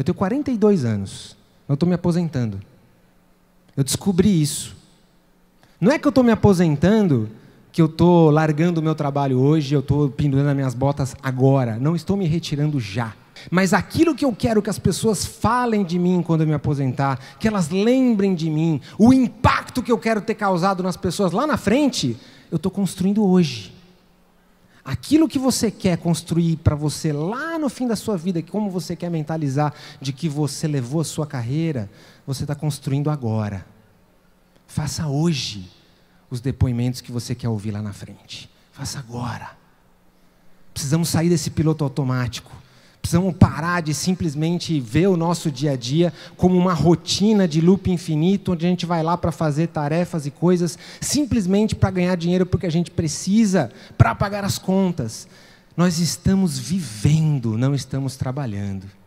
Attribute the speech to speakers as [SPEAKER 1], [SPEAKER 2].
[SPEAKER 1] Eu tenho 42 anos, eu estou me aposentando. Eu descobri isso. Não é que eu estou me aposentando, que eu estou largando o meu trabalho hoje, eu estou pendurando as minhas botas agora. Não estou me retirando já. Mas aquilo que eu quero que as pessoas falem de mim quando eu me aposentar, que elas lembrem de mim, o impacto que eu quero ter causado nas pessoas lá na frente, eu estou construindo hoje aquilo que você quer construir para você lá no fim da sua vida, como você quer mentalizar de que você levou a sua carreira, você está construindo agora. Faça hoje os depoimentos que você quer ouvir lá na frente. Faça agora. Precisamos sair desse piloto automático precisamos parar de simplesmente ver o nosso dia a dia como uma rotina de loop infinito, onde a gente vai lá para fazer tarefas e coisas simplesmente para ganhar dinheiro porque a gente precisa para pagar as contas. Nós estamos
[SPEAKER 2] vivendo,
[SPEAKER 1] não estamos trabalhando.